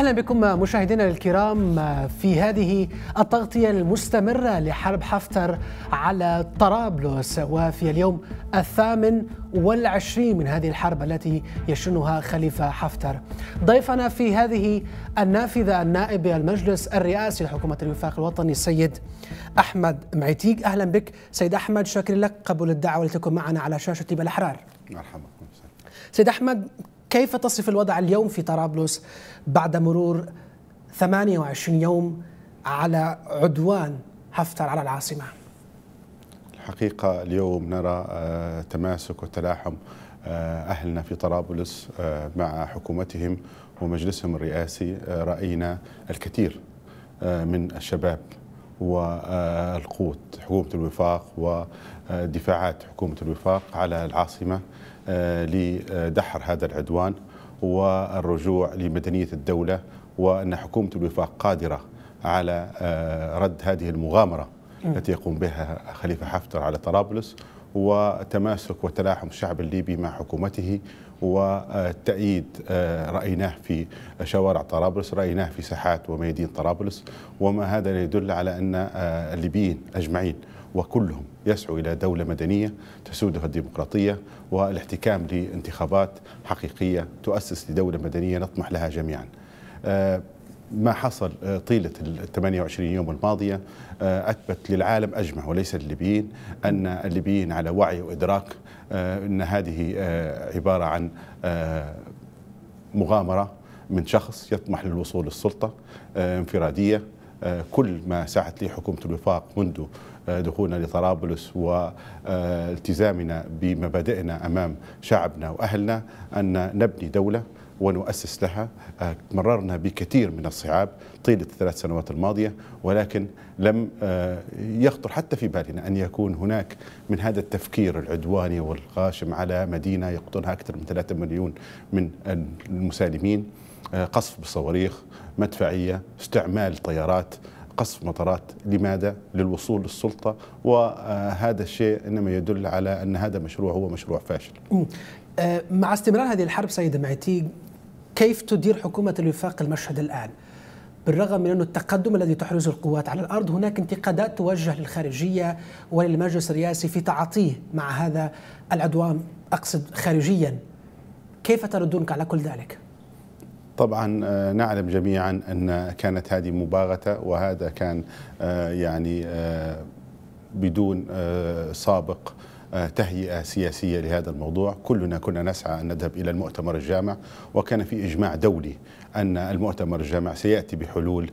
اهلا بكم مشاهدينا الكرام في هذه التغطيه المستمره لحرب حفتر على طرابلس وفي اليوم الثامن والعشرين من هذه الحرب التي يشنها خليفه حفتر. ضيفنا في هذه النافذه النائب المجلس الرئاسي لحكومه الوفاق الوطني السيد احمد معتيق، اهلا بك سيد احمد شاكر لك قبول الدعوه لتكون معنا على شاشه تيب الاحرار. مرحبا سيد احمد كيف تصف الوضع اليوم في طرابلس بعد مرور 28 يوم على عدوان حفتر على العاصمة الحقيقة اليوم نرى آه، تماسك وتلاحم آه، أهلنا في طرابلس آه، مع حكومتهم ومجلسهم الرئاسي رأينا الكثير من الشباب والقوة حكومة الوفاق ودفاعات حكومة الوفاق على العاصمة آه، لدحر هذا العدوان والرجوع لمدنية الدولة وأن حكومة الوفاق قادرة على آه، رد هذه المغامرة التي يقوم بها خليفة حفتر على طرابلس وتماسك وتلاحم الشعب الليبي مع حكومته والتأييد آه، رأيناه في شوارع طرابلس رأيناه في ساحات وميادين طرابلس وما هذا يدل على أن الليبيين أجمعين وكلهم يسعوا إلى دولة مدنية تسودها الديمقراطية والاحتكام لانتخابات حقيقية تؤسس لدولة مدنية نطمح لها جميعا آه، ما حصل آه، طيلة ال 28 يوم الماضية آه، أثبت للعالم أجمع وليس الليبيين أن الليبيين على وعي وإدراك أن هذه عبارة عن مغامرة من شخص يطمح للوصول للسلطة انفرادية آه، كل ما سعت لي حكومة الوفاق منذ آه، دخولنا لطرابلس والتزامنا بمبادئنا أمام شعبنا وأهلنا أن نبني دولة ونؤسس لها آه، مررنا بكثير من الصعاب طيلة الثلاث سنوات الماضية ولكن لم يخطر حتى في بالنا أن يكون هناك من هذا التفكير العدواني والغاشم على مدينة يقطنها أكثر من 3 مليون من المسالمين آه، قصف بصواريخ مدفعية استعمال طيارات قصف مطارات لماذا؟ للوصول للسلطة وهذا الشيء إنما يدل على أن هذا مشروع هو مشروع فاشل آه، مع استمرار هذه الحرب سيد معتي كيف تدير حكومة الوفاق المشهد الآن؟ بالرغم من أن التقدم الذي تحرزه القوات على الأرض هناك انتقادات توجه للخارجية وللمجلس الرئاسي في تعاطيه مع هذا العدوان أقصد خارجيا كيف تردونك على كل ذلك؟ طبعا آه، نعلم جميعا أن كانت هذه مباغتة وهذا كان آه، يعني آه، بدون سابق تهيئة سياسية لهذا الموضوع كلنا كنا نسعى أن نذهب إلى المؤتمر الجامع وكان في إجماع دولي أن المؤتمر الجامع سيأتي بحلول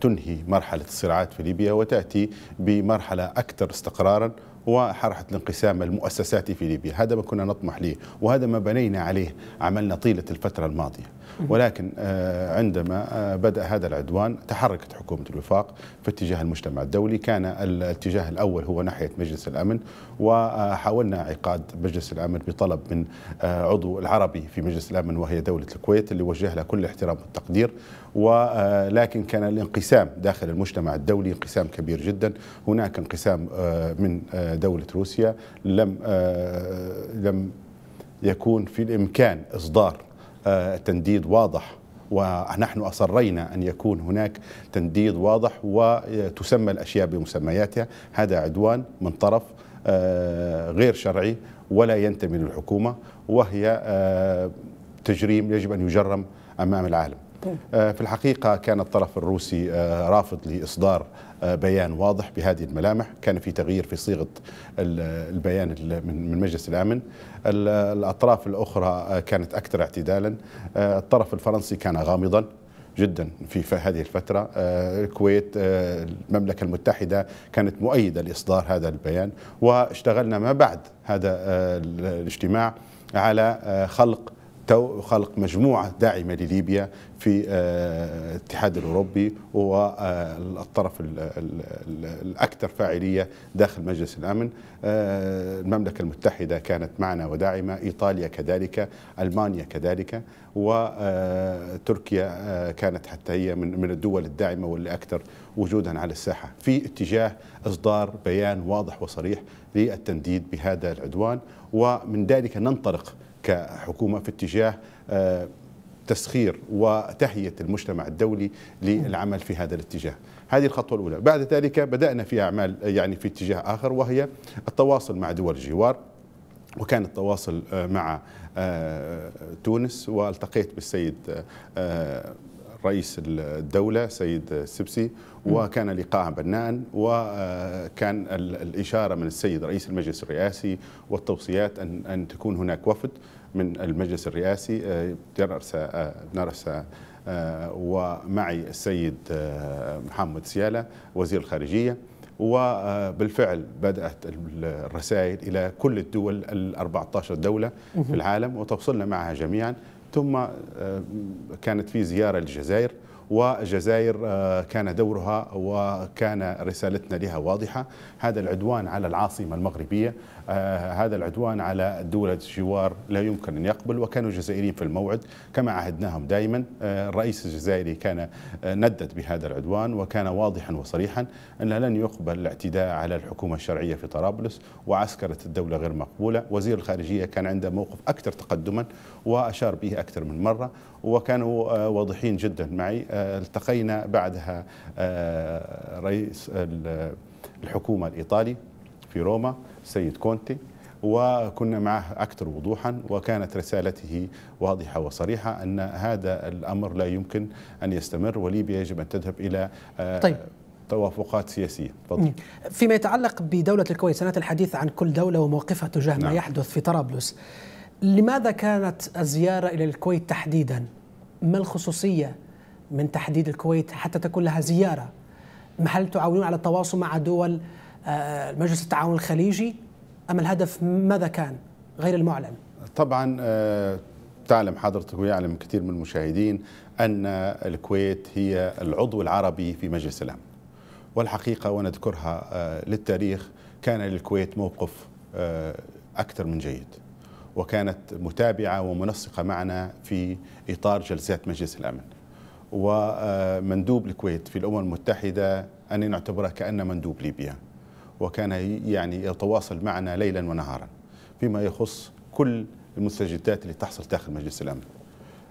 تنهي مرحلة الصراعات في ليبيا وتأتي بمرحلة أكثر استقرارا وحرحة الانقسام المؤسساتي في ليبيا هذا ما كنا نطمح ليه وهذا ما بنينا عليه عملنا طيلة الفترة الماضية ولكن آه، عندما آه، بدأ هذا العدوان تحركت حكومة الوفاق في اتجاه المجتمع الدولي كان الاتجاه الأول هو ناحية مجلس الأمن وحاولنا عقاد مجلس الأمن بطلب من آه، عضو العربي في مجلس الأمن وهي دولة الكويت اللي وجه لها كل الاحترام والتقدير ولكن آه، كان الانقسام داخل المجتمع الدولي انقسام كبير جدا هناك انقسام آه، من آه، دولة روسيا لم لم يكون في الإمكان إصدار تنديد واضح ونحن أصرينا أن يكون هناك تنديد واضح وتسمى الأشياء بمسمياتها هذا عدوان من طرف غير شرعي ولا ينتمي للحكومة وهي تجريم يجب أن يجرم أمام العالم آه، في الحقيقة كان الطرف الروسي آه، رافض لإصدار آه، بيان واضح بهذه الملامح كان في تغيير في صيغة البيان من مجلس الأمن الأطراف الأخرى كانت أكثر اعتدالا الطرف الفرنسي كان غامضا جدا في هذه الفترة الكويت المملكة المتحدة كانت مؤيدة لإصدار هذا البيان واشتغلنا ما بعد هذا الاجتماع على خلق تو خلق مجموعة داعمة لليبيا في آه، الاتحاد الأوروبي والطرف آه، الأكثر فاعلية داخل مجلس الأمن آه، المملكة المتحدة كانت معنا وداعمة إيطاليا كذلك ألمانيا كذلك وتركيا كانت حتى هي من الدول الداعمة واللي أكثر وجودا على الساحة في اتجاه إصدار بيان واضح وصريح للتنديد بهذا العدوان ومن ذلك ننطلق كحكومه في اتجاه آه، تسخير وتهيئه المجتمع الدولي للعمل في هذا الاتجاه. هذه الخطوه الاولى، بعد ذلك بدانا في اعمال يعني في اتجاه اخر وهي التواصل مع دول الجوار وكان التواصل آه، مع آه، تونس والتقيت بالسيد رئيس الدولة سيد السبسي وكان لقاء بناء وكان الإشارة من السيد رئيس المجلس الرئاسي والتوصيات أن, أن تكون هناك وفد من المجلس الرئاسي آه، درس آه، درس آه، ومعي السيد محمد سيالة وزير الخارجية وبالفعل بدأت الرسائل إلى كل الدول ال 14 دولة في العالم وتوصلنا معها جميعا ثم كانت في زيارة للجزائر والجزائر آه، كان دورها وكان رسالتنا لها واضحة هذا العدوان على العاصمة المغربية آه، هذا العدوان على دول الجوار لا يمكن أن يقبل وكانوا الجزائريين في الموعد كما عهدناهم دائما آه، الرئيس الجزائري كان ندد بهذا العدوان وكان واضحا وصريحا أن لن يقبل الاعتداء على الحكومة الشرعية في طرابلس وعسكرة الدولة غير مقبولة وزير الخارجية كان عنده موقف أكثر تقدما وأشار به أكثر من مرة وكانوا واضحين جدا معي التقينا بعدها آه، رئيس الحكومة الإيطالي في روما سيد كونتي وكنا معه أكثر وضوحا وكانت رسالته واضحة وصريحة أن هذا الأمر لا يمكن أن يستمر وليبيا يجب أن تذهب إلى آه، طيب. توافقات سياسية فضل. فيما يتعلق بدولة الكويت سنة الحديث عن كل دولة وموقفها تجاه نعم. ما يحدث في طرابلس لماذا كانت الزيارة إلى الكويت تحديدا ما الخصوصية من تحديد الكويت حتى تكون لها زيارة هل تعاونون على التواصل مع دول آه، مجلس التعاون الخليجي أم الهدف ماذا كان غير المعلن طبعا آه، تعلم حضرتك ويعلم كثير من المشاهدين أن الكويت هي العضو العربي في مجلس الأمن والحقيقة ونذكرها آه، للتاريخ كان للكويت موقف أكثر من جيد وكانت متابعة ومنسقة معنا في إطار جلسات مجلس الأمن ومندوب الكويت في الأمم المتحدة أن نعتبره كأنه مندوب ليبيا وكان يعني يتواصل معنا ليلا ونهارا فيما يخص كل المستجدات اللي تحصل داخل مجلس الأمن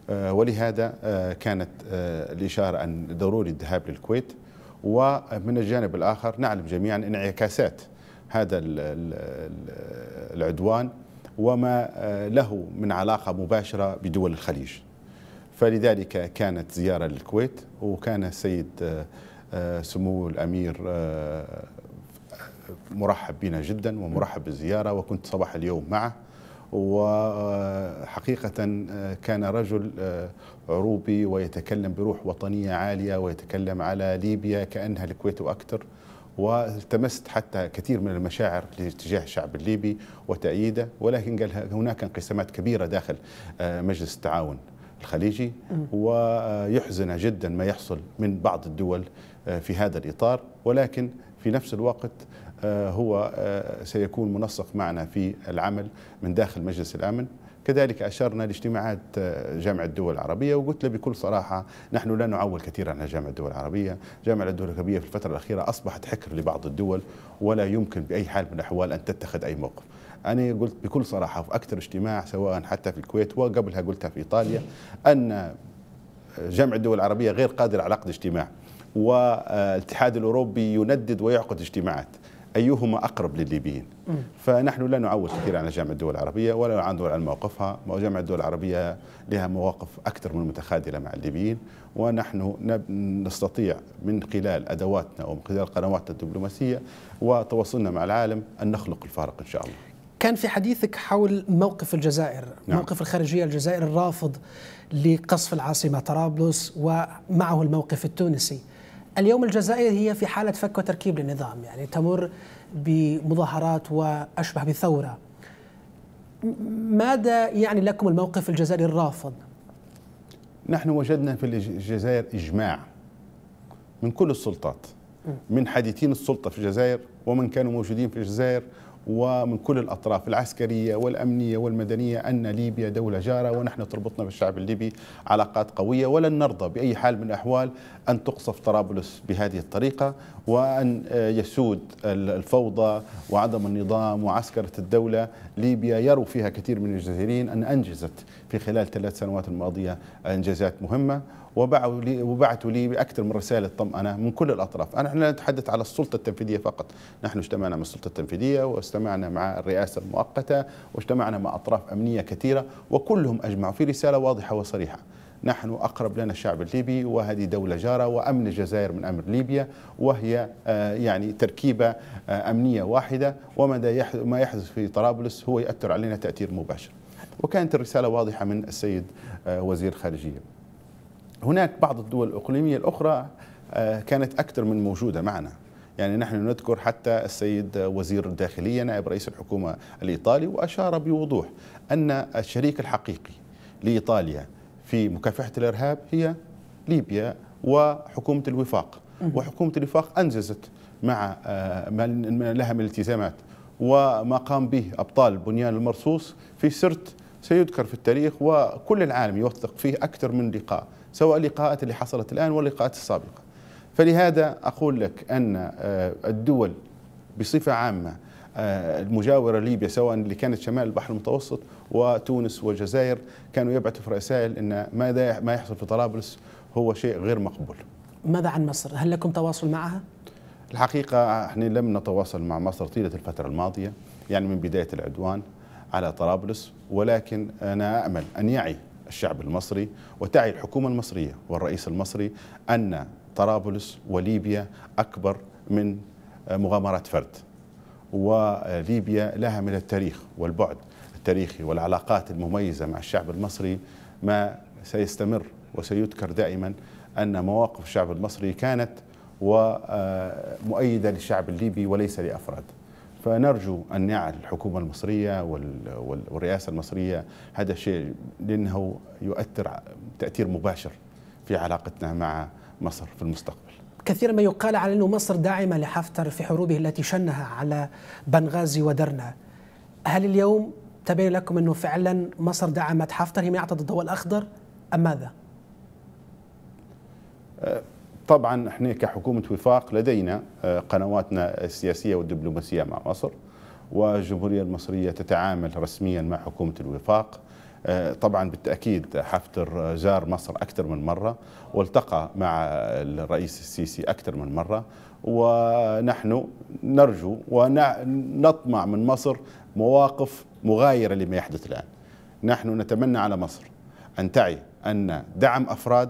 آه، ولهذا آه، كانت آه، الإشارة أن ضروري الذهاب للكويت ومن الجانب الآخر نعلم جميعا انعكاسات هذا العدوان وما له من علاقة مباشرة بدول الخليج فلذلك كانت زيارة للكويت وكان السيد آه، آه، سمو الأمير آه، مرحب بنا جدا ومرحب بالزيارة وكنت صباح اليوم معه وحقيقة كان رجل عروبي ويتكلم بروح وطنية عالية ويتكلم على ليبيا كأنها الكويت وأكثر والتمست حتى كثير من المشاعر تجاه الشعب الليبي وتأييده ولكن قال هناك انقسامات كبيرة داخل مجلس التعاون الخليجي ويحزن جدا ما يحصل من بعض الدول آه، في هذا الإطار ولكن في نفس الوقت آه، هو آه، سيكون منسق معنا في العمل من داخل مجلس الأمن كذلك أشرنا لاجتماعات جامعة الدول العربية وقلت له بكل صراحة نحن لا نعول كثيرا على جامعة الدول العربية جامعة الدول العربية في الفترة الأخيرة أصبحت حكر لبعض الدول ولا يمكن بأي حال من الأحوال أن تتخذ أي موقف أنا قلت بكل صراحة في أكثر اجتماع سواء حتى في الكويت وقبلها قلتها في إيطاليا أن جمع الدول العربية غير قادر على عقد اجتماع والاتحاد الأوروبي يندد ويعقد اجتماعات أيهما أقرب للليبيين فنحن لا نعول كثير على جامعة الدول العربية ولا نعول على مواقفها جامع الدول العربية لها مواقف أكثر من متخاذلة مع الليبيين ونحن نستطيع من خلال أدواتنا ومن خلال قنواتنا الدبلوماسية وتواصلنا مع العالم أن نخلق الفارق إن شاء الله كان في حديثك حول موقف الجزائر نعم. موقف الخارجية الجزائر الرافض لقصف العاصمة طرابلس ومعه الموقف التونسي اليوم الجزائر هي في حالة فك وتركيب للنظام يعني تمر بمظاهرات وأشبه بثورة ماذا يعني لكم الموقف الجزائري الرافض؟ نحن وجدنا في الجزائر إجماع من كل السلطات من حديثين السلطة في الجزائر ومن كانوا موجودين في الجزائر ومن كل الأطراف العسكرية والأمنية والمدنية أن ليبيا دولة جارة ونحن تربطنا بالشعب الليبي علاقات قوية ولن نرضى بأي حال من الأحوال أن تقصف طرابلس بهذه الطريقة وأن آه، يسود الفوضى وعدم النظام وعسكرة الدولة ليبيا يروا فيها كثير من الجزائريين أن أنجزت في خلال ثلاث سنوات الماضية إنجازات مهمة لي وبعثوا لي اكثر من رساله طمانه من كل الاطراف، انا نحن نتحدث على السلطه التنفيذيه فقط، نحن اجتمعنا مع السلطه التنفيذيه واجتمعنا مع الرئاسه المؤقته واجتمعنا مع اطراف امنيه كثيره وكلهم اجمعوا في رساله واضحه وصريحه نحن أقرب لنا الشعب الليبي وهذه دولة جارة وأمن الجزائر من أمر ليبيا وهي آه، يعني تركيبة آه، أمنية واحدة وما ما يحدث في طرابلس هو يأثر علينا تأثير مباشر وكانت الرسالة واضحة من السيد آه، وزير الخارجية هناك بعض الدول الإقليمية الأخرى كانت أكثر من موجودة معنا يعني نحن نذكر حتى السيد وزير الداخلية نائب رئيس الحكومة الإيطالي وأشار بوضوح أن الشريك الحقيقي لإيطاليا في مكافحة الإرهاب هي ليبيا وحكومة الوفاق وحكومة الوفاق أنجزت مع آه، ما لها من التزامات وما قام به أبطال بنيان المرصوص في سرت سيذكر في التاريخ وكل العالم يوثق فيه أكثر من لقاء سواء اللقاءات اللي حصلت الآن واللقاءات السابقة فلهذا أقول لك أن آه، الدول بصفة عامة آه، المجاورة ليبيا سواء اللي كانت شمال البحر المتوسط وتونس والجزائر كانوا يبعثوا في رسائل أن ماذا ما يحصل في طرابلس هو شيء غير مقبول ماذا عن مصر؟ هل لكم تواصل معها؟ الحقيقة احنا لم نتواصل مع مصر طيلة الفترة الماضية يعني من بداية العدوان على طرابلس ولكن أنا أأمل أن يعي الشعب المصري وتعي الحكومة المصرية والرئيس المصري أن طرابلس وليبيا أكبر من مغامرات فرد وليبيا لها من التاريخ والبعد التاريخي والعلاقات المميزة مع الشعب المصري ما سيستمر وسيذكر دائما أن مواقف الشعب المصري كانت ومؤيدة للشعب الليبي وليس لأفراد فنرجو أن يعل الحكومة المصرية والرئاسة المصرية هذا الشيء لأنه يؤثر تأثير مباشر في علاقتنا مع مصر في المستقبل كثيرا ما يقال على أن مصر داعمة لحفتر في حروبه التي شنها على بنغازي ودرنا هل اليوم تبين لكم أنه فعلا مصر دعمت حفتر هي من أعطت الضوء الأخضر أم ماذا؟ أه، طبعا احنا كحكومة وفاق لدينا أه، قنواتنا السياسية والدبلوماسية مع مصر والجمهورية المصرية تتعامل رسميا مع حكومة الوفاق آه، طبعا بالتأكيد حفتر زار مصر أكثر من مرة والتقى مع الرئيس السيسي أكثر من مرة ونحن نرجو ونطمع من مصر مواقف مغايرة لما يحدث الآن نحن نتمنى على مصر أن تعي أن دعم أفراد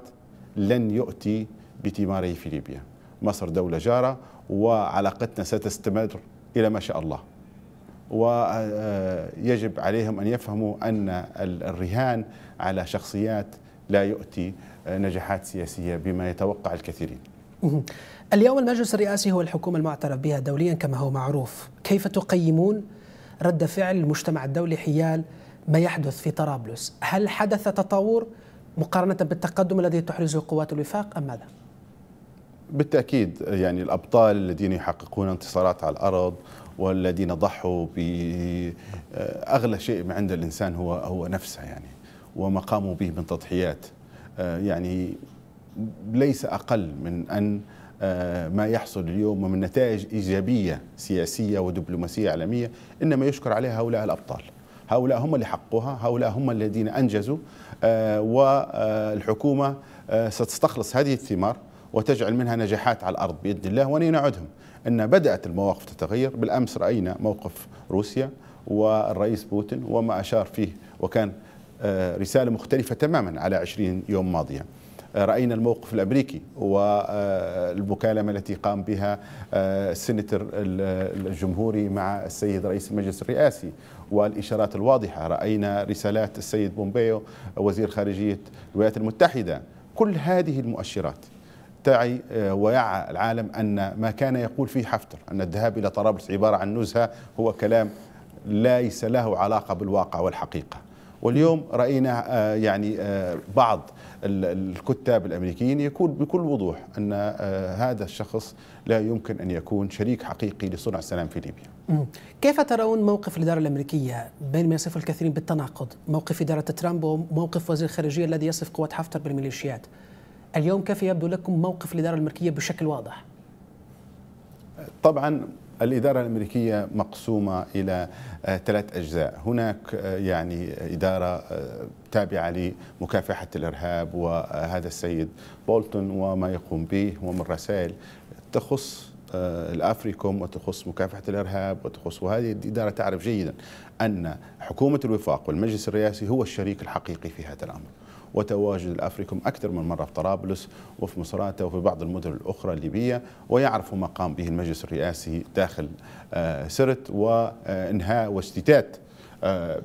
لن يؤتي بثماره في ليبيا مصر دولة جارة وعلاقتنا ستستمر إلى ما شاء الله ويجب عليهم أن يفهموا أن الرهان على شخصيات لا يؤتي نجاحات سياسية بما يتوقع الكثيرين اليوم المجلس الرئاسي هو الحكومة المعترف بها دوليا كما هو معروف كيف تقيمون رد فعل المجتمع الدولي حيال ما يحدث في طرابلس هل حدث تطور مقارنة بالتقدم الذي تحرزه قوات الوفاق أم ماذا؟ بالتأكيد يعني الأبطال الذين يحققون انتصارات على الأرض والذين ضحوا بأغلى آه، شيء عند الإنسان هو هو نفسه يعني وما قاموا به من تضحيات آه، يعني ليس أقل من أن آه، ما يحصل اليوم من نتائج إيجابية سياسية ودبلوماسية عالمية إنما يشكر عليها هؤلاء الأبطال هؤلاء هم اللي حققوها هؤلاء هم الذين أنجزوا والحكومة ستستخلص هذه الثمار وتجعل منها نجاحات على الأرض بإذن الله ونعدهم نعدهم أن بدأت المواقف تتغير بالأمس رأينا موقف روسيا والرئيس بوتين وما أشار فيه وكان آه، رسالة مختلفة تماما على 20 يوم ماضية آه، رأينا الموقف الأمريكي والمكالمة آه، التي قام بها السنتر الجمهوري مع السيد رئيس المجلس الرئاسي والإشارات الواضحة رأينا رسالات السيد بومبيو وزير خارجية الولايات المتحدة كل هذه المؤشرات تعي آه، ويعى العالم أن ما كان يقول فيه حفتر أن الذهاب إلى طرابلس عبارة عن نزهة هو كلام ليس له علاقة بالواقع والحقيقة واليوم راينا آه، يعني آه، بعض الكتاب الامريكيين يقول بكل وضوح ان هذا الشخص لا يمكن ان يكون شريك حقيقي لصنع السلام في ليبيا. كيف ترون موقف الاداره الامريكيه بين ما يصف الكثيرين بالتناقض، موقف اداره ترامب وموقف وزير الخارجيه الذي يصف قوات حفتر بالميليشيات؟ اليوم كيف يبدو لكم موقف الإدارة الأمريكية بشكل واضح؟ طبعا الإدارة الأمريكية مقسومة إلى آه، ثلاث أجزاء هناك آه، يعني إدارة آه، تابعة لمكافحة الإرهاب وهذا السيد بولتون وما يقوم به ومن رسائل تخص الافريكوم وتخص مكافحه الارهاب وتخص وهذه الاداره تعرف جيدا ان حكومه الوفاق والمجلس الرئاسي هو الشريك الحقيقي في هذا الامر. وتواجد الأفريكم أكثر من مرة في طرابلس وفي مصراتة وفي بعض المدن الأخرى الليبية ويعرف ما قام به المجلس الرئاسي داخل آه، سرت وإنهاء واستتات آه،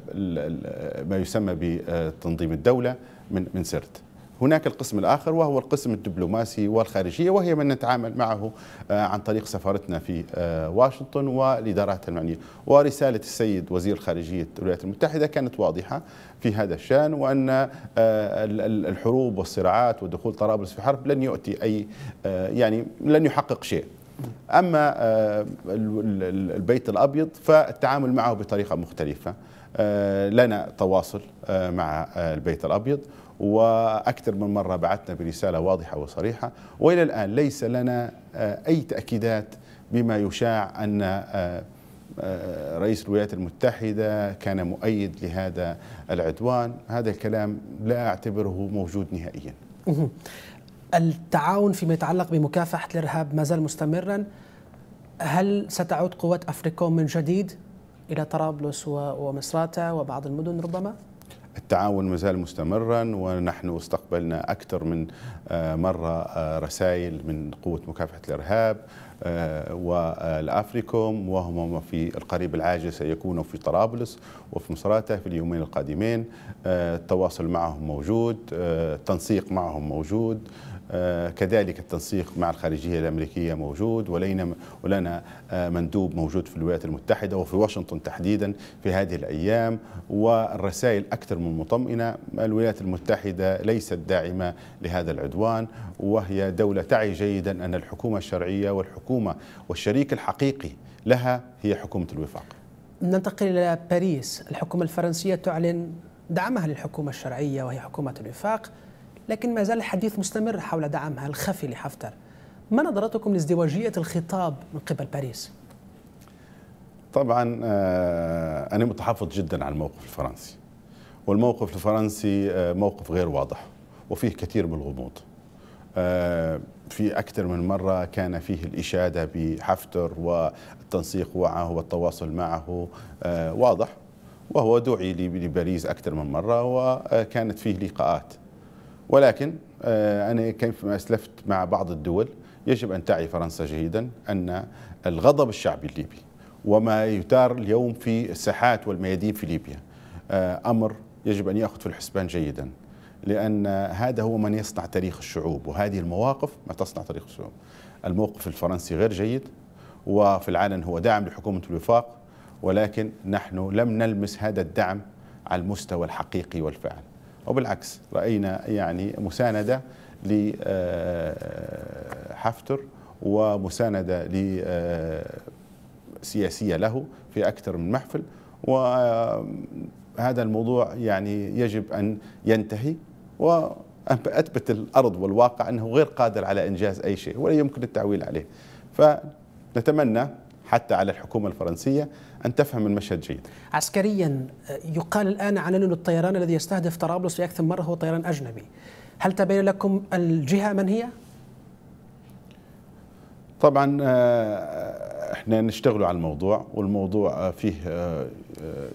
ما يسمى بتنظيم الدولة من من سرت هناك القسم الآخر وهو القسم الدبلوماسي والخارجية وهي من نتعامل معه آه، عن طريق سفارتنا في آه، واشنطن والإدارات المعنية ورسالة السيد وزير خارجية الولايات المتحدة كانت واضحة في هذا الشان وأن آه، الحروب والصراعات ودخول طرابلس في حرب لن يؤتي أي يعني لن يحقق شيء أما البيت الأبيض فالتعامل معه بطريقة مختلفة لنا تواصل مع البيت الأبيض واكثر من مره بعثنا برساله واضحه وصريحه والى الان ليس لنا آه، اي تاكيدات بما يشاع ان آه، آه، رئيس الولايات المتحدة كان مؤيد لهذا العدوان هذا الكلام لا أعتبره موجود نهائيا التعاون فيما يتعلق بمكافحة الإرهاب ما زال مستمرا هل ستعود قوات أفريكوم من جديد إلى طرابلس ومصراتة وبعض المدن ربما؟ التعاون مازال مستمرا ونحن استقبلنا أكثر من آه، مرة آه، رسائل من قوة مكافحة الإرهاب آه، والأفريكوم وهم في القريب العاجل سيكونوا في طرابلس وفي مصراتة في اليومين القادمين التواصل معهم موجود التنسيق معهم موجود آه، كذلك التنسيق مع الخارجية الأمريكية موجود ولينا ولنا آه، مندوب موجود في الولايات المتحدة وفي واشنطن تحديدا في هذه الأيام والرسائل أكثر من مطمئنة الولايات المتحدة ليست داعمة لهذا العدوان وهي دولة تعي جيدا أن الحكومة الشرعية والحكومة والشريك الحقيقي لها هي حكومة الوفاق ننتقل إلى باريس الحكومة الفرنسية تعلن دعمها للحكومة الشرعية وهي حكومة الوفاق لكن ما زال الحديث مستمر حول دعمها الخفي لحفتر ما نظرتكم لازدواجية الخطاب من قبل باريس؟ طبعا آه، أنا متحفظ جدا على الموقف الفرنسي والموقف الفرنسي آه، موقف غير واضح وفيه كثير من الغموض آه، في أكثر من مرة كان فيه الإشادة بحفتر والتنسيق معه والتواصل معه واضح وهو دعي لباريس أكثر من مرة وكانت فيه لقاءات ولكن آه، أنا كيف ما أسلفت مع بعض الدول يجب أن تعي فرنسا جيدا أن الغضب الشعبي الليبي وما يثار اليوم في الساحات والميادين في ليبيا آه، أمر يجب أن يأخذ في الحسبان جيدا لأن هذا هو من يصنع تاريخ الشعوب وهذه المواقف ما تصنع تاريخ الشعوب الموقف الفرنسي غير جيد وفي العلن هو دعم لحكومة الوفاق ولكن نحن لم نلمس هذا الدعم على المستوى الحقيقي والفعل وبالعكس راينا يعني مسانده لحفتر آه، ومسانده آه، سياسيه له في اكثر من محفل وهذا آه، الموضوع يعني يجب ان ينتهي و اثبت الارض والواقع انه غير قادر على انجاز اي شيء ولا يمكن التعويل عليه فنتمنى حتى على الحكومة الفرنسية أن تفهم المشهد جيد عسكريا آه، يقال الآن عن أن الطيران الذي يستهدف طرابلس في أكثر مرة هو طيران أجنبي هل تبين لكم الجهة من هي؟ طبعا آه، احنا نشتغل على الموضوع والموضوع آه، فيه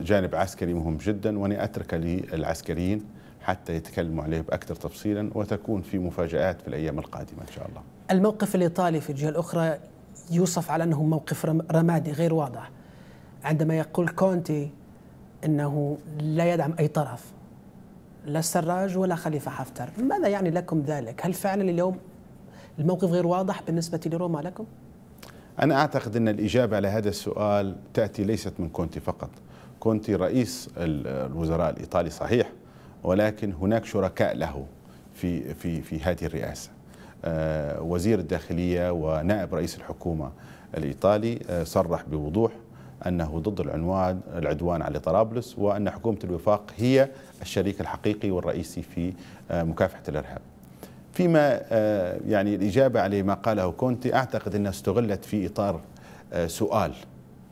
جانب عسكري مهم جدا وانا اترك للعسكريين حتى يتكلموا عليه باكثر تفصيلا وتكون في مفاجات في الايام القادمه ان شاء الله. الموقف الايطالي في الجهه الاخرى يوصف على أنه موقف رمادي غير واضح عندما يقول كونتي أنه لا يدعم أي طرف لا السراج ولا خليفة حفتر ماذا يعني لكم ذلك؟ هل فعلا اليوم الموقف غير واضح بالنسبة لروما لكم؟ أنا أعتقد أن الإجابة على هذا السؤال تأتي ليست من كونتي فقط كونتي رئيس الوزراء الإيطالي صحيح ولكن هناك شركاء له في في في هذه الرئاسه آه، وزير الداخلية ونائب رئيس الحكومة الإيطالي آه، صرح بوضوح أنه ضد العنوان العدوان على طرابلس وأن حكومة الوفاق هي الشريك الحقيقي والرئيسي في آه، مكافحة الإرهاب فيما يعني الإجابة على ما قاله كونتي أعتقد أنها استغلت في إطار سؤال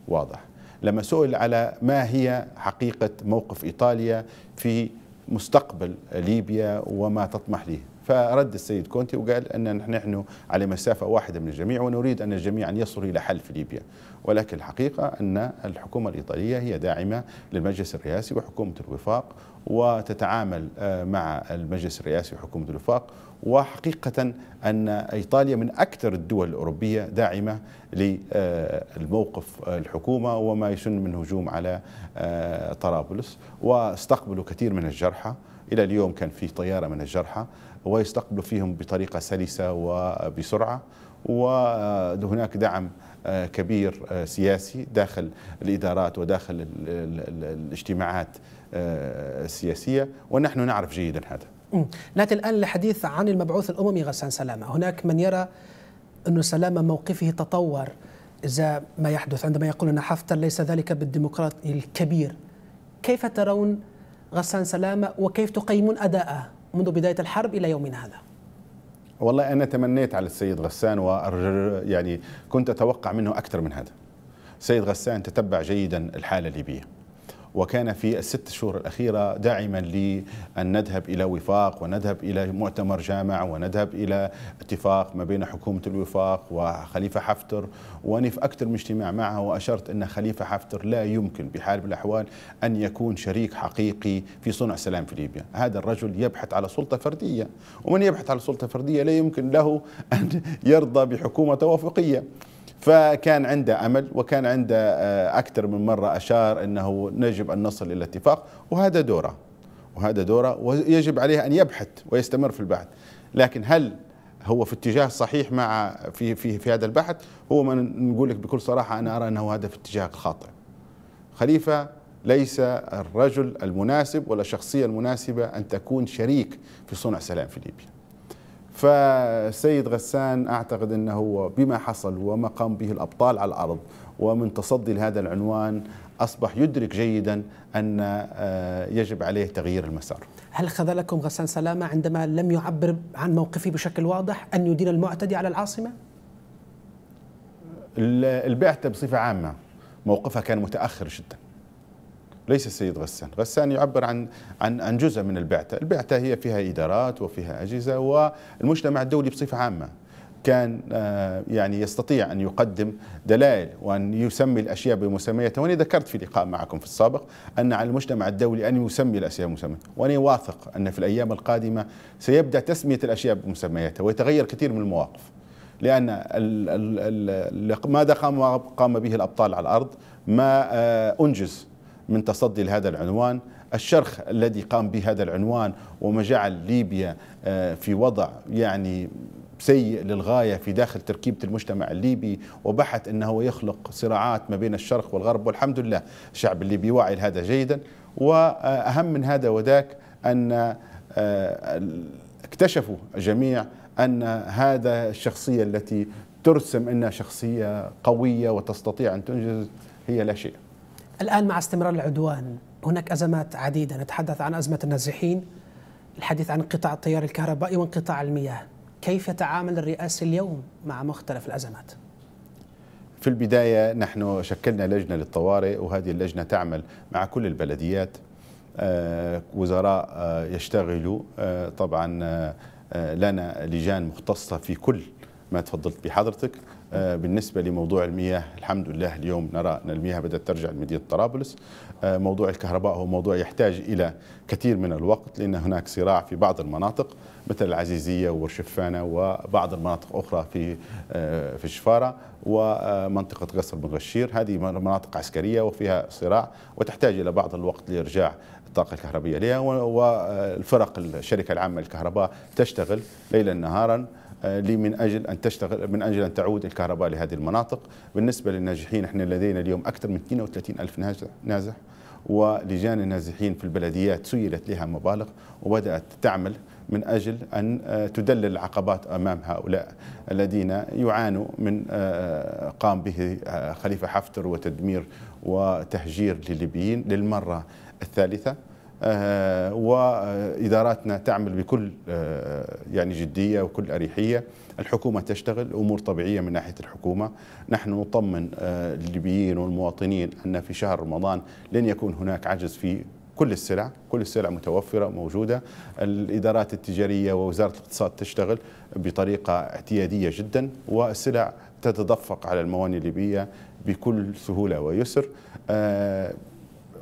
واضح لما سئل على ما هي حقيقة موقف إيطاليا في مستقبل ليبيا وما تطمح له فرد السيد كونتي وقال أن نحن على مسافة واحدة من الجميع ونريد أن الجميع أن يصلوا إلى حل في ليبيا ولكن الحقيقة أن الحكومة الإيطالية هي داعمة للمجلس الرئاسي وحكومة الوفاق وتتعامل آه، مع المجلس الرئاسي وحكومة الوفاق وحقيقة أن إيطاليا من أكثر الدول الأوروبية داعمة للموقف آه، آه، الحكومة وما يشن من هجوم على طرابلس واستقبلوا كثير من الجرحى إلى اليوم كان في طيارة من الجرحى ويستقبلوا فيهم بطريقة سلسة وبسرعة وهناك دعم آه، كبير آه، سياسي داخل الإدارات وداخل الاجتماعات آه، السياسية ونحن نعرف جيدا هذا نأتي الآن للحديث عن المبعوث الأممي غسان سلامة هناك من يرى أن سلامة موقفه تطور إذا ما يحدث عندما يقول أن حفتر ليس ذلك بالديمقراطي الكبير كيف ترون غسان سلامة وكيف تقيمون أداءه منذ بداية الحرب إلى يومنا هذا والله أنا تمنيت على السيد غسان و يعني كنت أتوقع منه أكثر من هذا السيد غسان تتبع جيدا الحالة الليبية وكان في الست شهور الأخيرة داعما لأن نذهب إلى وفاق ونذهب إلى مؤتمر جامع ونذهب إلى اتفاق ما بين حكومة الوفاق وخليفة حفتر في أكثر من اجتماع معها وأشرت أن خليفة حفتر لا يمكن بحال من الأحوال أن يكون شريك حقيقي في صنع سلام في ليبيا هذا الرجل يبحث على سلطة فردية ومن يبحث على سلطة فردية لا يمكن له أن يرضى بحكومة توافقية فكان عنده امل وكان عنده آه، اكثر من مره اشار انه يجب ان نصل الى اتفاق وهذا دوره وهذا دوره ويجب عليه ان يبحث ويستمر في البحث لكن هل هو في اتجاه صحيح مع في في في هذا البحث هو ما نقول لك بكل صراحه انا ارى انه هذا في اتجاه خاطئ. خليفه ليس الرجل المناسب ولا الشخصيه المناسبه ان تكون شريك في صنع سلام في ليبيا. فالسيد غسان أعتقد أنه بما حصل وما قام به الأبطال على الأرض ومن تصدي لهذا العنوان أصبح يدرك جيدا أن آه، يجب عليه تغيير المسار هل خذلكم غسان سلامة عندما لم يعبر عن موقفه بشكل واضح أن يدين المعتدي على العاصمة؟ البعثة بصفة عامة موقفها كان متأخر جدا ليس السيد غسان غسان يعبر عن عن عن جزء من البعثة البعثة هي فيها إدارات وفيها أجهزة والمجتمع الدولي بصفة عامة كان آه، يعني يستطيع أن يقدم دلائل وأن يسمي الأشياء بمسمياتها وأنا ذكرت في لقاء معكم في السابق أن على المجتمع الدولي أن يسمي الأشياء بمسمياتها وأنا واثق أن في الأيام القادمة سيبدأ تسمية الأشياء بمسمياتها ويتغير كثير من المواقف لأن ماذا قام قام به الأبطال على الأرض ما آه، أنجز من تصدي لهذا العنوان الشرخ الذي قام بهذا العنوان ومجعل ليبيا آه، في وضع يعني سيء للغايه في داخل تركيبه المجتمع الليبي وبحث انه يخلق صراعات ما بين الشرق والغرب والحمد لله الشعب الليبي واعي لهذا جيدا واهم من هذا وذاك ان آه، اكتشفوا جميع ان هذا الشخصيه التي ترسم انها شخصيه قويه وتستطيع ان تنجز هي لا شيء الآن مع استمرار العدوان هناك أزمات عديدة نتحدث عن أزمة النازحين الحديث عن قطاع التيار الكهربائي وانقطاع المياه كيف يتعامل الرئاسي اليوم مع مختلف الأزمات؟ في البداية نحن شكلنا لجنة للطوارئ وهذه اللجنة تعمل مع كل البلديات آه، وزراء آه، يشتغلوا آه، طبعا لنا لجان مختصة في كل ما تفضلت بحضرتك آه، بالنسبة لموضوع المياه الحمد لله اليوم نرى أن المياه بدأت ترجع لمدينة طرابلس آه، موضوع الكهرباء هو موضوع يحتاج إلى كثير من الوقت لأن هناك صراع في بعض المناطق مثل العزيزية وورشفانة وبعض المناطق أخرى في آه، في شفارة ومنطقة قصر بن غشير هذه مناطق عسكرية وفيها صراع وتحتاج إلى بعض الوقت لإرجاع الطاقة الكهربية لها والفرق الشركة العامة للكهرباء تشتغل ليلا نهارا آه، لي من اجل ان تشتغل من اجل ان تعود الكهرباء لهذه المناطق بالنسبه للناجحين احنا لدينا اليوم اكثر من 32 الف نازح, ولجان النازحين في البلديات سيلت لها مبالغ وبدات تعمل من اجل ان آه، تدلل العقبات امام هؤلاء الذين يعانوا من آه، قام به خليفه حفتر وتدمير وتهجير للليبيين للمره الثالثه آه، واداراتنا تعمل بكل آه، يعني جديه وكل اريحيه، الحكومه تشتغل امور طبيعيه من ناحيه الحكومه، نحن نطمن الليبيين آه، والمواطنين ان في شهر رمضان لن يكون هناك عجز في كل السلع كل السلع متوفرة موجودة الإدارات التجارية ووزارة الاقتصاد تشتغل بطريقة اعتيادية جدا والسلع تتدفق على الموانئ الليبية بكل سهولة ويسر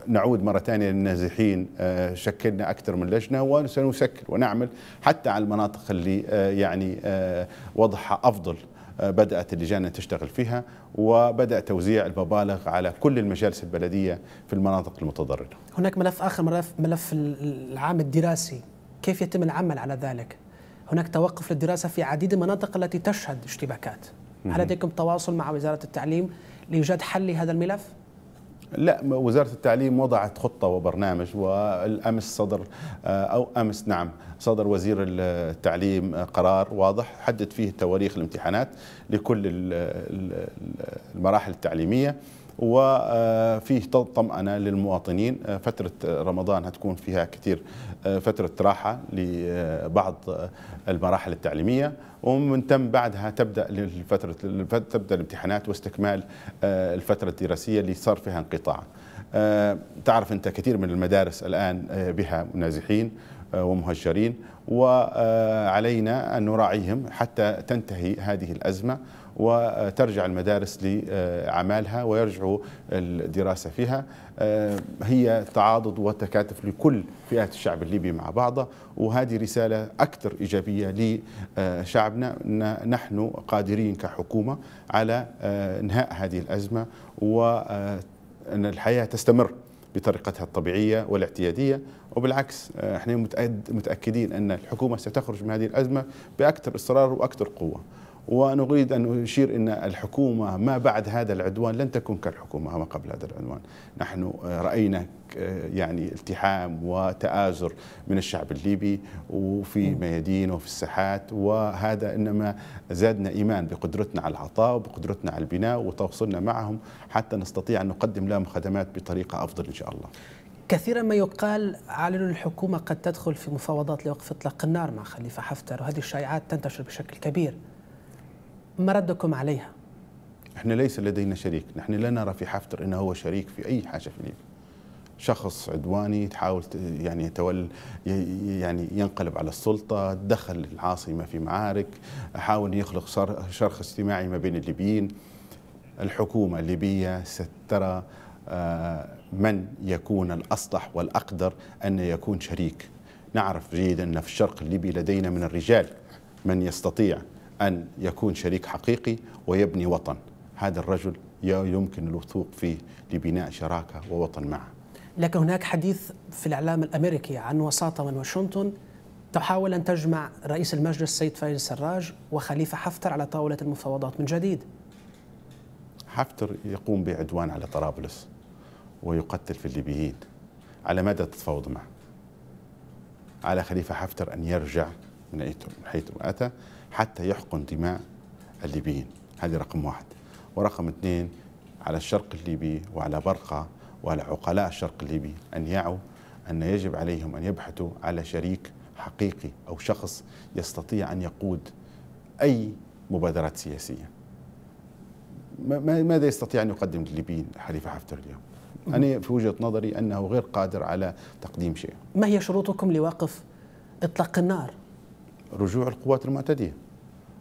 نعود مرة ثانية للنازحين آه، شكلنا أكثر من لجنة وسنشكل ونعمل حتى على المناطق اللي آه، يعني آه، وضعها أفضل بدأت اللجان تشتغل فيها وبدأ توزيع المبالغ على كل المجالس البلدية في المناطق المتضررة هناك ملف آخر ملف, ملف العام الدراسي كيف يتم العمل على ذلك؟ هناك توقف للدراسة في عديد المناطق التي تشهد اشتباكات هل لديكم تواصل مع وزارة التعليم لإيجاد حل لهذا الملف؟ لا وزارة التعليم وضعت خطة وبرنامج والأمس صدر آه، أو أمس نعم صدر وزير التعليم قرار واضح حدد فيه تواريخ الامتحانات لكل المراحل التعليمية وفيه طمأنة للمواطنين آه، فترة رمضان هتكون فيها كثير آه، فترة راحة لبعض آه، المراحل التعليمية ومن تم بعدها تبدا الفتره تبدا الامتحانات واستكمال الفتره الدراسيه اللي صار فيها انقطاع. تعرف انت كثير من المدارس الان بها نازحين ومهجرين وعلينا ان نراعيهم حتى تنتهي هذه الازمه وترجع المدارس لأعمالها ويرجعوا الدراسة فيها آه، هي تعاضد وتكاتف لكل فئات الشعب الليبي مع بعضها وهذه رسالة أكثر إيجابية لشعبنا أن نحن قادرين كحكومة على آه، إنهاء هذه الأزمة وأن آه، الحياة تستمر بطريقتها الطبيعية والاعتيادية وبالعكس احنا متأكدين أن الحكومة ستخرج من هذه الأزمة بأكثر إصرار وأكثر قوة ونريد أن أشير أن الحكومة ما بعد هذا العدوان لن تكون كالحكومة ما قبل هذا العدوان نحن رأينا آه، يعني التحام وتآزر من الشعب الليبي وفي ميادين وفي الساحات وهذا إنما زادنا إيمان بقدرتنا على العطاء وبقدرتنا على البناء وتواصلنا معهم حتى نستطيع أن نقدم لهم خدمات بطريقة أفضل إن شاء الله كثيرا ما يقال على الحكومة قد تدخل في مفاوضات لوقف إطلاق النار مع خليفة حفتر وهذه الشائعات تنتشر بشكل كبير ما ردكم عليها؟ احنا ليس لدينا شريك، نحن لا نرى في حفتر انه هو شريك في اي حاجه في ليبيا. شخص عدواني تحاول يعني يتول يعني ينقلب على السلطه، دخل العاصمه في معارك، حاول يخلق شرخ اجتماعي ما بين الليبيين. الحكومه الليبيه سترى آه، من يكون الاصلح والاقدر ان يكون شريك. نعرف جيدا ان في الشرق الليبي لدينا من الرجال من يستطيع أن يكون شريك حقيقي ويبني وطن هذا الرجل يمكن الوثوق فيه لبناء شراكة ووطن معه لكن هناك حديث في الإعلام الأمريكي عن وساطة من واشنطن تحاول أن تجمع رئيس المجلس السيد فايز السراج وخليفة حفتر على طاولة المفاوضات من جديد حفتر يقوم بعدوان على طرابلس ويقتل في الليبيين على ماذا تتفاوض معه على خليفة حفتر أن يرجع من حيث أتى حتى يحقن دماء الليبيين هذه رقم واحد ورقم اثنين على الشرق الليبي وعلى برقة وعلى عقلاء الشرق الليبي أن يعوا أن يجب عليهم أن يبحثوا على شريك حقيقي أو شخص يستطيع أن يقود أي مبادرات سياسية ماذا يستطيع أن يقدم الليبيين حليفة حفتر اليوم أنا في وجهة نظري أنه غير قادر على تقديم شيء ما هي شروطكم لوقف إطلاق النار؟ رجوع القوات المعتدية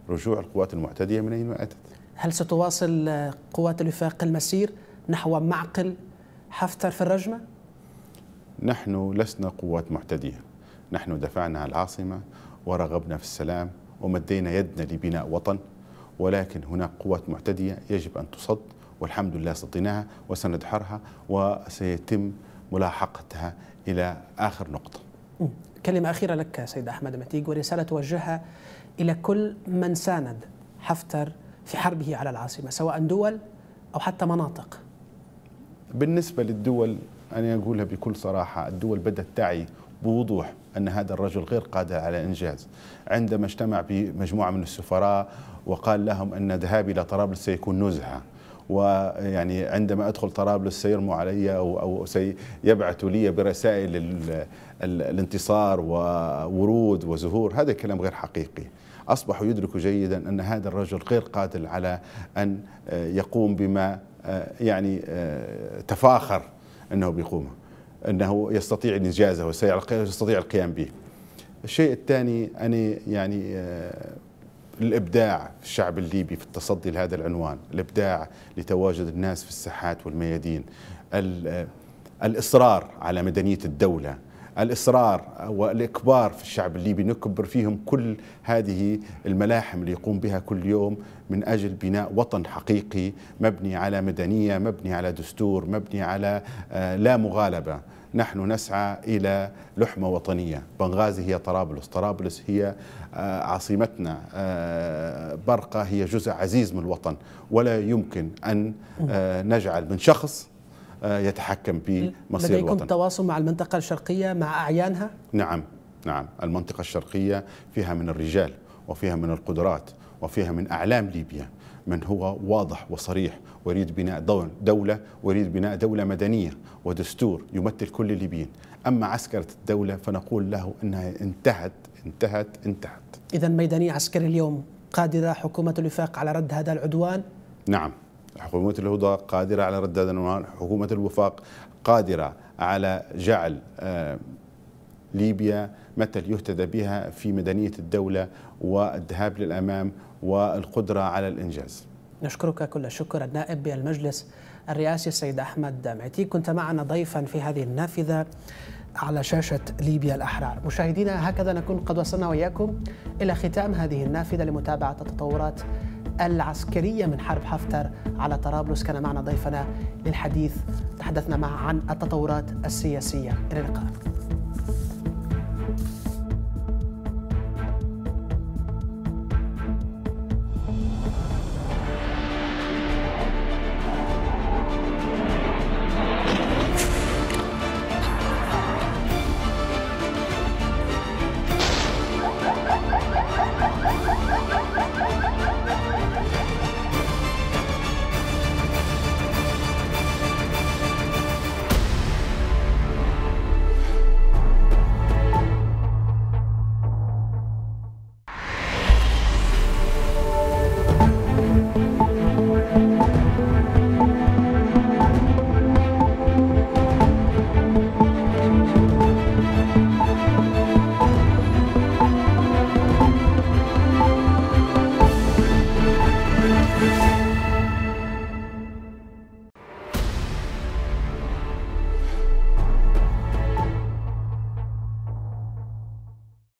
رجوع القوات المعتدية من أين أتت هل ستواصل قوات الوفاق المسير نحو معقل حفتر في الرجمة؟ نحن لسنا قوات معتدية نحن دفعنا على العاصمة ورغبنا في السلام ومدينا يدنا لبناء وطن ولكن هناك قوات معتدية يجب أن تصد والحمد لله صديناها وسندحرها وسيتم ملاحقتها إلى آخر نقطة كلمة أخيرة لك سيد أحمد متيج ورسالة توجهها إلى كل من ساند حفتر في حربه على العاصمة سواء دول أو حتى مناطق بالنسبة للدول أنا أقولها بكل صراحة الدول بدأت تعي بوضوح أن هذا الرجل غير قادر على إنجاز عندما اجتمع بمجموعة من السفراء وقال لهم أن ذهابي إلى طرابلس سيكون نزهة ويعني عندما أدخل طرابلس سيرموا علي أو, أو سيبعثوا لي برسائل الانتصار وورود وزهور هذا كلام غير حقيقي أصبحوا يدركوا جيدا أن هذا الرجل غير قادر على أن آه، يقوم بما آه، يعني آه، تفاخر أنه بيقومه أنه يستطيع إنجازه ويستطيع القيام به الشيء الثاني أنا يعني الابداع في الشعب الليبي في التصدي لهذا العنوان، الابداع لتواجد الناس في الساحات والميادين، الاصرار على مدنيه الدوله، الاصرار والاكبار في الشعب الليبي نكبر فيهم كل هذه الملاحم اللي يقوم بها كل يوم من اجل بناء وطن حقيقي مبني على مدنيه، مبني على دستور، مبني على آه، لا مغالبه. نحن نسعى الى لحمه وطنيه، بنغازي هي طرابلس، طرابلس هي آه، عاصمتنا آه، برقة هي جزء عزيز من الوطن ولا يمكن أن آه، نجعل من شخص يتحكم بمصير الوطن لديكم تواصل مع المنطقة الشرقية مع أعيانها؟ نعم نعم المنطقة الشرقية فيها من الرجال وفيها من القدرات وفيها من أعلام ليبيا من هو واضح وصريح ويريد بناء دولة ويريد بناء دولة مدنية ودستور يمثل كل الليبيين أما عسكرة الدولة فنقول له أنها انتهت انتهت انتهت إذا ميدانية عسكرية اليوم قادرة حكومة الوفاق على رد هذا العدوان؟ نعم حكومة الهدى قادرة على رد هذا العدوان حكومة الوفاق قادرة على جعل آه، ليبيا مثل يهتدى بها في مدنية الدولة والذهاب للأمام والقدرة على الإنجاز نشكرك كل الشكر النائب المجلس الرئاسي السيد أحمد معتي كنت معنا ضيفا في هذه النافذة على شاشة ليبيا الأحرار مشاهدينا هكذا نكون قد وصلنا وإياكم إلى ختام هذه النافذة لمتابعة التطورات العسكرية من حرب حفتر على طرابلس كان معنا ضيفنا للحديث تحدثنا معه عن التطورات السياسية إلى اللقاء